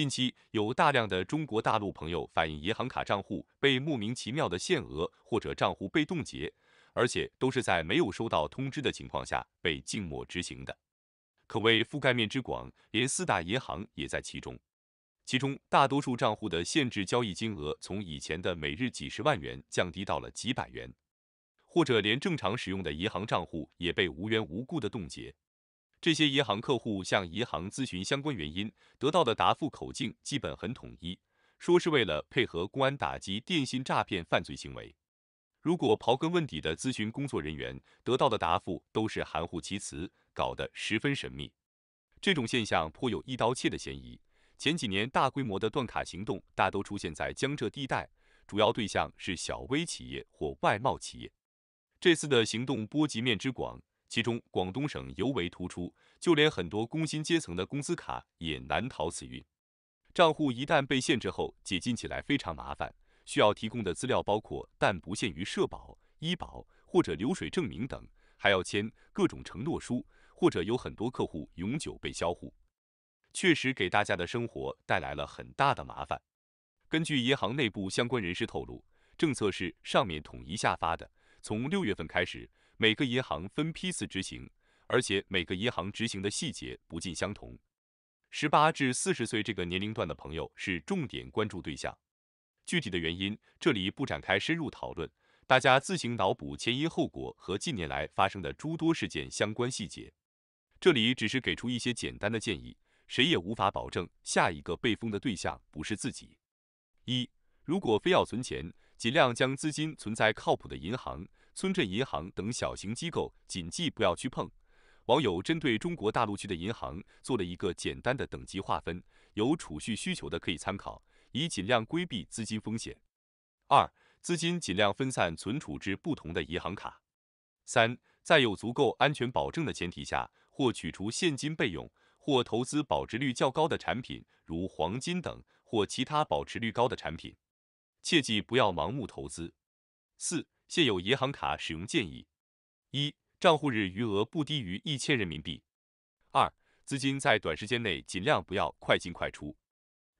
近期有大量的中国大陆朋友反映，银行卡账户被莫名其妙的限额或者账户被冻结，而且都是在没有收到通知的情况下被静默执行的，可谓覆盖面之广，连四大银行也在其中。其中大多数账户的限制交易金额从以前的每日几十万元降低到了几百元，或者连正常使用的银行账户也被无缘无故的冻结。这些银行客户向银行咨询相关原因，得到的答复口径基本很统一，说是为了配合公安打击电信诈骗犯罪行为。如果刨根问底的咨询工作人员，得到的答复都是含糊其辞，搞得十分神秘。这种现象颇有一刀切的嫌疑。前几年大规模的断卡行动大都出现在江浙地带，主要对象是小微企业或外贸企业。这次的行动波及面之广。其中广东省尤为突出，就连很多工薪阶层的工资卡也难逃此运。账户一旦被限制后，解禁起来非常麻烦，需要提供的资料包括但不限于社保、医保或者流水证明等，还要签各种承诺书，或者有很多客户永久被销户，确实给大家的生活带来了很大的麻烦。根据银行内部相关人士透露，政策是上面统一下发的，从六月份开始。每个银行分批次执行，而且每个银行执行的细节不尽相同。十八至四十岁这个年龄段的朋友是重点关注对象，具体的原因这里不展开深入讨论，大家自行脑补前因后果和近年来发生的诸多事件相关细节。这里只是给出一些简单的建议，谁也无法保证下一个被封的对象不是自己。一，如果非要存钱，尽量将资金存在靠谱的银行。村镇银行等小型机构，谨记不要去碰。网友针对中国大陆区的银行做了一个简单的等级划分，有储蓄需求的可以参考，以尽量规避资金风险。二、资金尽量分散存储至不同的银行卡。三、在有足够安全保证的前提下，或取出现金备用，或投资保值率较高的产品，如黄金等，或其他保值率高的产品。切记不要盲目投资。四。现有银行卡使用建议：一、账户日余额不低于一千人民币；二、资金在短时间内尽量不要快进快出；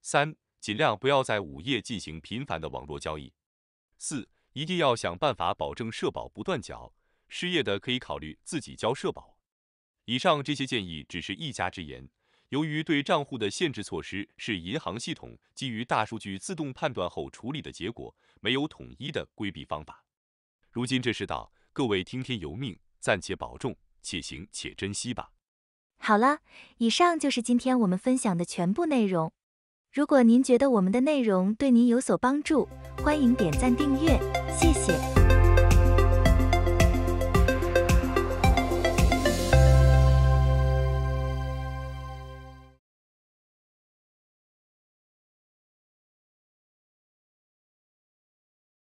三、尽量不要在午夜进行频繁的网络交易；四、一定要想办法保证社保不断缴，失业的可以考虑自己交社保。以上这些建议只是一家之言，由于对账户的限制措施是银行系统基于大数据自动判断后处理的结果，没有统一的规避方法。如今这世道，各位听天由命，暂且保重，且行且珍惜吧。好了，以上就是今天我们分享的全部内容。如果您觉得我们的内容对您有所帮助，欢迎点赞订阅，谢谢。